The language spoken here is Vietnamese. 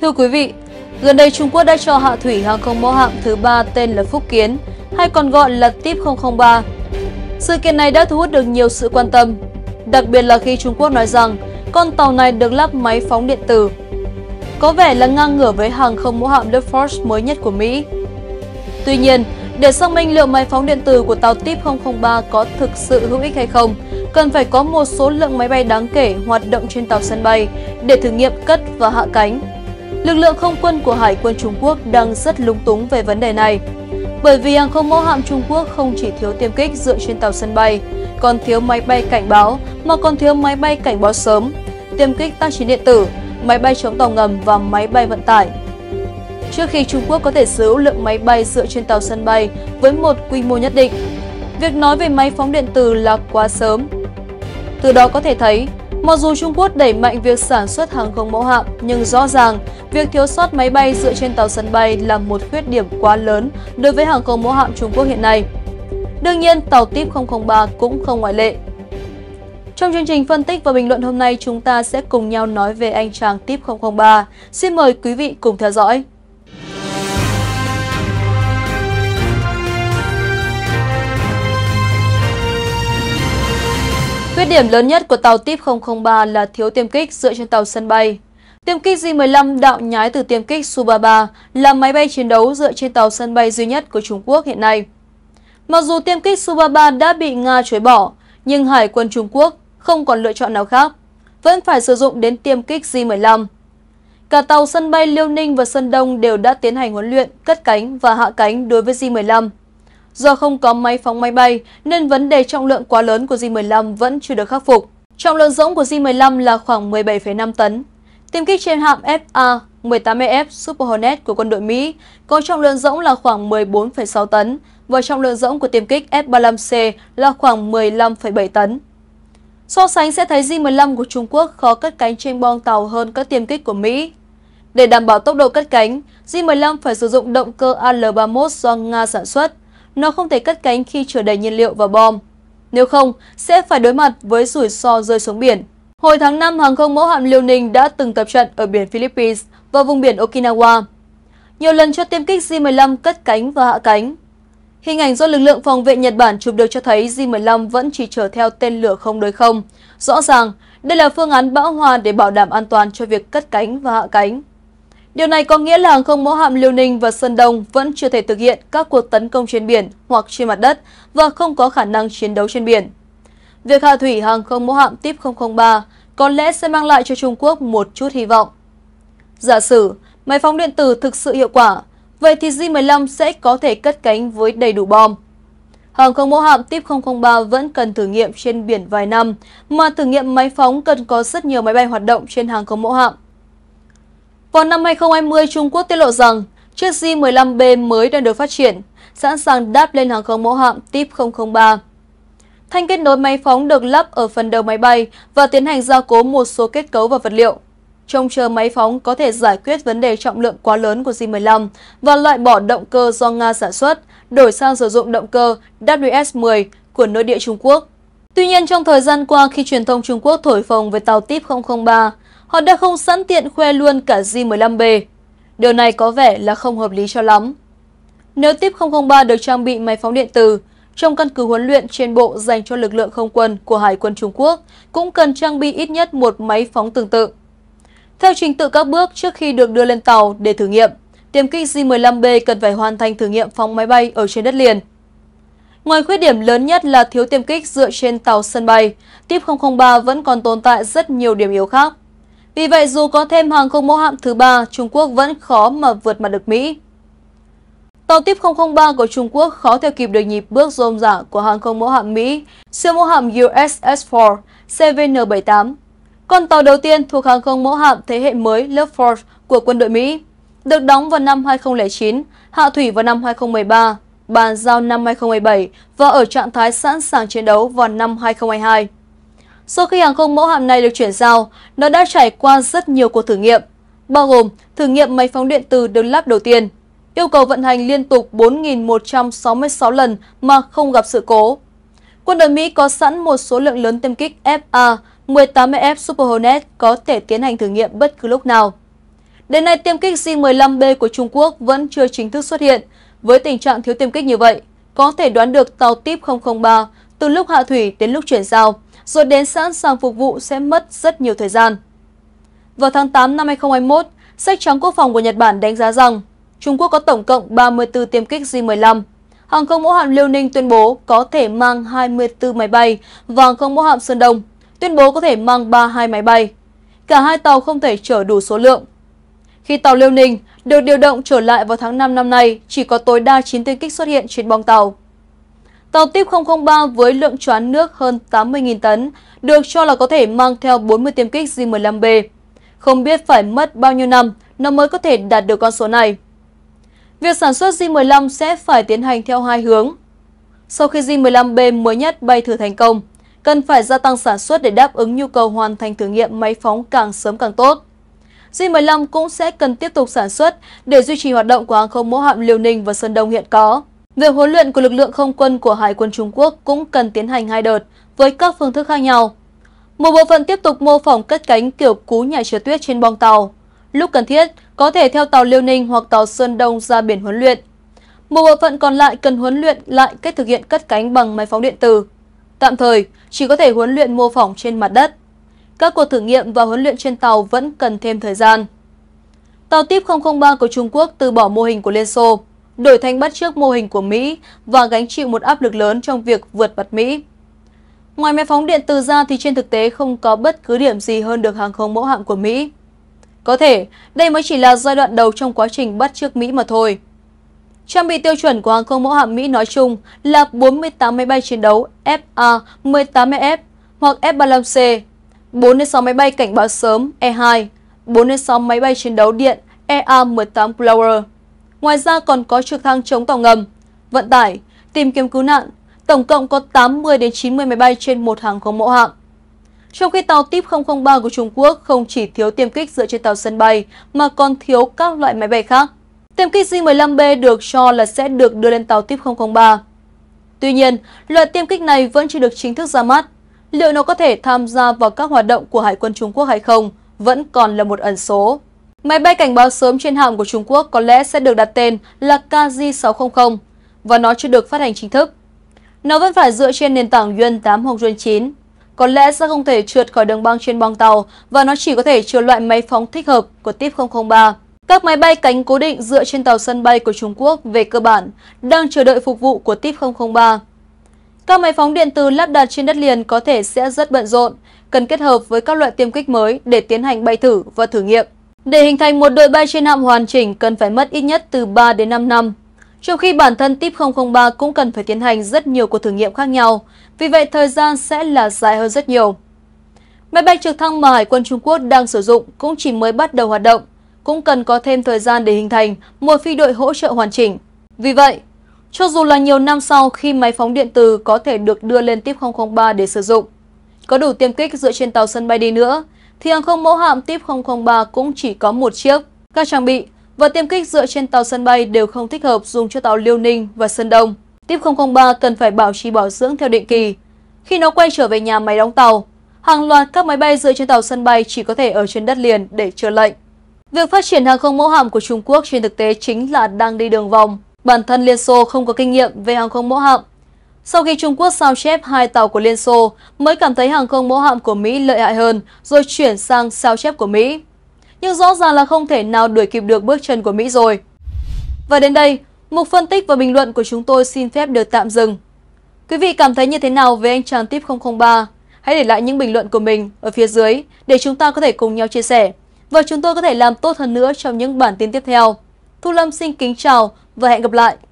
Thưa quý vị, gần đây Trung Quốc đã cho hạ thủy hàng không mẫu hạm thứ ba tên là Phúc Kiến, hay còn gọi là TIP 003. Sự kiện này đã thu hút được nhiều sự quan tâm, đặc biệt là khi Trung Quốc nói rằng con tàu này được lắp máy phóng điện tử. Có vẻ là ngang ngửa với hàng không mẫu hạm Leopard mới nhất của Mỹ. Tuy nhiên, để xác minh liệu máy phóng điện tử của tàu TIP 003 có thực sự hữu ích hay không, cần phải có một số lượng máy bay đáng kể hoạt động trên tàu sân bay để thử nghiệm cất và hạ cánh. Lực lượng không quân của Hải quân Trung Quốc đang rất lúng túng về vấn đề này. Bởi vì hàng không mẫu hạm Trung Quốc không chỉ thiếu tiêm kích dựa trên tàu sân bay, còn thiếu máy bay cảnh báo mà còn thiếu máy bay cảnh báo sớm, tiêm kích tác chiến điện tử, máy bay chống tàu ngầm và máy bay vận tải. Trước khi Trung Quốc có thể sở hữu lượng máy bay dựa trên tàu sân bay với một quy mô nhất định, việc nói về máy phóng điện tử là quá sớm. Từ đó có thể thấy, Mặc dù Trung Quốc đẩy mạnh việc sản xuất hàng không mẫu hạm, nhưng rõ ràng việc thiếu sót máy bay dựa trên tàu sân bay là một khuyết điểm quá lớn đối với hàng không mẫu hạm Trung Quốc hiện nay. Đương nhiên, tàu TIP 003 cũng không ngoại lệ. Trong chương trình phân tích và bình luận hôm nay, chúng ta sẽ cùng nhau nói về anh chàng TIP 003. Xin mời quý vị cùng theo dõi. Khuyết điểm lớn nhất của tàu TIP 003 là thiếu tiêm kích dựa trên tàu sân bay. Tiêm kích J-15 đạo nhái từ tiêm kích Su-33 là máy bay chiến đấu dựa trên tàu sân bay duy nhất của Trung Quốc hiện nay. Mặc dù tiêm kích Su-33 đã bị Nga chối bỏ, nhưng Hải quân Trung Quốc không còn lựa chọn nào khác, vẫn phải sử dụng đến tiêm kích J-15. Cả tàu sân bay Liêu Ninh và Sơn Đông đều đã tiến hành huấn luyện, cất cánh và hạ cánh đối với J-15. Do không có máy phóng máy bay, nên vấn đề trọng lượng quá lớn của J-15 vẫn chưa được khắc phục. Trọng lượng rỗng của J-15 là khoảng 17,5 tấn. Tiêm kích trên hạm FA 18EF Super Hornet của quân đội Mỹ có trọng lượng rỗng là khoảng 14,6 tấn và trọng lượng rỗng của tiêm kích F-35C là khoảng 15,7 tấn. So sánh sẽ thấy J-15 của Trung Quốc khó cất cánh trên boong tàu hơn các tiêm kích của Mỹ. Để đảm bảo tốc độ cất cánh, J-15 phải sử dụng động cơ AL-31 do Nga sản xuất, nó không thể cất cánh khi chở đầy nhiên liệu và bom. Nếu không, sẽ phải đối mặt với rủi ro rơi xuống biển. Hồi tháng 5, hàng không mẫu hạm Liêu Ninh đã từng tập trận ở biển Philippines và vùng biển Okinawa. Nhiều lần cho tiêm kích J-15 cất cánh và hạ cánh. Hình ảnh do lực lượng phòng vệ Nhật Bản chụp được cho thấy J-15 vẫn chỉ chở theo tên lửa không đối không. Rõ ràng, đây là phương án bão hòa để bảo đảm an toàn cho việc cất cánh và hạ cánh. Điều này có nghĩa là hàng không mẫu hạm Liêu Ninh và Sơn Đông vẫn chưa thể thực hiện các cuộc tấn công trên biển hoặc trên mặt đất và không có khả năng chiến đấu trên biển. Việc hạ thủy hàng không mẫu hạm TIP 003 có lẽ sẽ mang lại cho Trung Quốc một chút hy vọng. Giả sử máy phóng điện tử thực sự hiệu quả, vậy thì J-15 sẽ có thể cất cánh với đầy đủ bom. Hàng không mẫu hạm TIP 003 vẫn cần thử nghiệm trên biển vài năm, mà thử nghiệm máy phóng cần có rất nhiều máy bay hoạt động trên hàng không mẫu hạm. Vào năm 2020, Trung Quốc tiết lộ rằng chiếc J-15B mới đang được phát triển, sẵn sàng đáp lên hàng không mẫu hạm TIP 003. Thanh kết nối máy phóng được lắp ở phần đầu máy bay và tiến hành gia cố một số kết cấu và vật liệu. Trông chờ máy phóng có thể giải quyết vấn đề trọng lượng quá lớn của J-15 và loại bỏ động cơ do Nga sản xuất, đổi sang sử dụng động cơ WS-10 của nội địa Trung Quốc. Tuy nhiên, trong thời gian qua khi truyền thông Trung Quốc thổi phồng về tàu TIP 003, họ đã không sẵn tiện khoe luôn cả J15B. Điều này có vẻ là không hợp lý cho lắm. Nếu tiếp 003 được trang bị máy phóng điện tử, trong căn cứ huấn luyện trên bộ dành cho lực lượng không quân của Hải quân Trung Quốc cũng cần trang bị ít nhất một máy phóng tương tự. Theo trình tự các bước trước khi được đưa lên tàu để thử nghiệm, tiêm kích J-15B cần phải hoàn thành thử nghiệm phóng máy bay ở trên đất liền. Ngoài khuyết điểm lớn nhất là thiếu tiêm kích dựa trên tàu sân bay, tiếp 003 vẫn còn tồn tại rất nhiều điểm yếu khác. Vì vậy dù có thêm hàng không mẫu hạm thứ ba, Trung Quốc vẫn khó mà vượt mặt được Mỹ. Tàu tiếp 003 của Trung Quốc khó theo kịp được nhịp bước rôm rả của hàng không mẫu hạm Mỹ, siêu mẫu hạm USS-4 CVN-78. Con tàu đầu tiên thuộc hàng không mẫu hạm thế hệ mới lớp Ford của quân đội Mỹ, được đóng vào năm 2009, hạ thủy vào năm 2013, bàn giao năm 2017 và ở trạng thái sẵn sàng chiến đấu vào năm 2022. Sau khi hàng không mẫu hạm này được chuyển giao, nó đã trải qua rất nhiều cuộc thử nghiệm, bao gồm thử nghiệm máy phóng điện từ được lắp đầu tiên, yêu cầu vận hành liên tục 4.166 lần mà không gặp sự cố. Quân đội Mỹ có sẵn một số lượng lớn tiêm kích FA-18F Super Hornet có thể tiến hành thử nghiệm bất cứ lúc nào. Đến nay, tiêm kích J-15B của Trung Quốc vẫn chưa chính thức xuất hiện. Với tình trạng thiếu tiêm kích như vậy, có thể đoán được tàu Tip 003 từ lúc hạ thủy đến lúc chuyển giao rồi đến sẵn sàng phục vụ sẽ mất rất nhiều thời gian. Vào tháng 8 năm 2021, sách trắng quốc phòng của Nhật Bản đánh giá rằng Trung Quốc có tổng cộng 34 tiêm kích J-15. Hàng không mẫu hạm Liêu Ninh tuyên bố có thể mang 24 máy bay và hàng không mẫu hạm Sơn Đông tuyên bố có thể mang 32 máy bay. Cả hai tàu không thể chở đủ số lượng. Khi tàu Liêu Ninh được điều động trở lại vào tháng 5 năm nay, chỉ có tối đa 9 tiêm kích xuất hiện trên bong tàu. Tàu Tiếp 003 với lượng choán nước hơn 80.000 tấn được cho là có thể mang theo 40 tiêm kích J-15B. Không biết phải mất bao nhiêu năm nó mới có thể đạt được con số này. Việc sản xuất J-15 sẽ phải tiến hành theo hai hướng. Sau khi J-15B mới nhất bay thử thành công, cần phải gia tăng sản xuất để đáp ứng nhu cầu hoàn thành thử nghiệm máy phóng càng sớm càng tốt. J-15 cũng sẽ cần tiếp tục sản xuất để duy trì hoạt động của hàng không mẫu hạm Liêu Ninh và Sơn Đông hiện có. Việc huấn luyện của lực lượng không quân của Hải quân Trung Quốc cũng cần tiến hành hai đợt với các phương thức khác nhau. Một bộ phận tiếp tục mô phỏng cất cánh kiểu cú nhảy chứa tuyết trên bong tàu. Lúc cần thiết, có thể theo tàu Liêu Ninh hoặc tàu Sơn Đông ra biển huấn luyện. Một bộ phận còn lại cần huấn luyện lại cách thực hiện cất cánh bằng máy phóng điện tử. Tạm thời, chỉ có thể huấn luyện mô phỏng trên mặt đất. Các cuộc thử nghiệm và huấn luyện trên tàu vẫn cần thêm thời gian. Tàu tiếp 003 của Trung Quốc từ bỏ mô hình của Liên Xô đổi thành bắt chước mô hình của Mỹ và gánh chịu một áp lực lớn trong việc vượt mặt Mỹ. Ngoài máy phóng điện từ ra thì trên thực tế không có bất cứ điểm gì hơn được hàng không mẫu hạm của Mỹ. Có thể, đây mới chỉ là giai đoạn đầu trong quá trình bắt chước Mỹ mà thôi. Trang bị tiêu chuẩn của hàng không mẫu hạm Mỹ nói chung là 48 máy bay chiến đấu FA-18F hoặc F-35C, 46 máy bay cảnh báo sớm E2, 46 máy bay chiến đấu điện EA-18 Blower. Ngoài ra còn có trực thăng chống tàu ngầm, vận tải, tìm kiếm cứu nạn, tổng cộng có 80 đến 90 máy bay trên một hàng không mẫu hạng Trong khi tàu Tip 003 của Trung Quốc không chỉ thiếu tiêm kích dựa trên tàu sân bay mà còn thiếu các loại máy bay khác. Tiêm kích J-15B được cho là sẽ được đưa lên tàu Tip 003. Tuy nhiên, loại tiêm kích này vẫn chưa được chính thức ra mắt. Liệu nó có thể tham gia vào các hoạt động của Hải quân Trung Quốc hay không vẫn còn là một ẩn số. Máy bay cảnh báo sớm trên hạm của Trung Quốc có lẽ sẽ được đặt tên là KJ-600 và nó chưa được phát hành chính thức. Nó vẫn phải dựa trên nền tảng Yuan 8 hoặc Yuan 9. Có lẽ sẽ không thể trượt khỏi đường băng trên bong tàu và nó chỉ có thể chứa loại máy phóng thích hợp của TIP 003. Các máy bay cánh cố định dựa trên tàu sân bay của Trung Quốc về cơ bản đang chờ đợi phục vụ của TIP 003. Các máy phóng điện từ lắp đặt trên đất liền có thể sẽ rất bận rộn, cần kết hợp với các loại tiêm kích mới để tiến hành bay thử và thử nghiệm. Để hình thành một đội bay trên hạm hoàn chỉnh cần phải mất ít nhất từ 3 đến 5 năm. Trong khi bản thân TIP 003 cũng cần phải tiến hành rất nhiều cuộc thử nghiệm khác nhau, vì vậy thời gian sẽ là dài hơn rất nhiều. Máy bay trực thăng mà Hải quân Trung Quốc đang sử dụng cũng chỉ mới bắt đầu hoạt động, cũng cần có thêm thời gian để hình thành một phi đội hỗ trợ hoàn chỉnh. Vì vậy, cho dù là nhiều năm sau khi máy phóng điện từ có thể được đưa lên TIP 003 để sử dụng, có đủ tiêm kích dựa trên tàu sân bay đi nữa thì hàng không mẫu hạm TIP 003 cũng chỉ có một chiếc. Các trang bị và tiêm kích dựa trên tàu sân bay đều không thích hợp dùng cho tàu Liêu Ninh và Sơn Đông. TIP 003 cần phải bảo trì bảo dưỡng theo định kỳ. Khi nó quay trở về nhà máy đóng tàu, hàng loạt các máy bay dựa trên tàu sân bay chỉ có thể ở trên đất liền để chờ lệnh. Việc phát triển hàng không mẫu hạm của Trung Quốc trên thực tế chính là đang đi đường vòng. Bản thân Liên Xô không có kinh nghiệm về hàng không mẫu hạm sau khi Trung Quốc sao chép hai tàu của Liên Xô, mới cảm thấy hàng không mẫu hạm của Mỹ lợi hại hơn rồi chuyển sang sao chép của Mỹ. Nhưng rõ ràng là không thể nào đuổi kịp được bước chân của Mỹ rồi. Và đến đây, mục phân tích và bình luận của chúng tôi xin phép được tạm dừng. Quý vị cảm thấy như thế nào về anh chàng tip 003? Hãy để lại những bình luận của mình ở phía dưới để chúng ta có thể cùng nhau chia sẻ và chúng tôi có thể làm tốt hơn nữa trong những bản tin tiếp theo. Thu Lâm xin kính chào và hẹn gặp lại!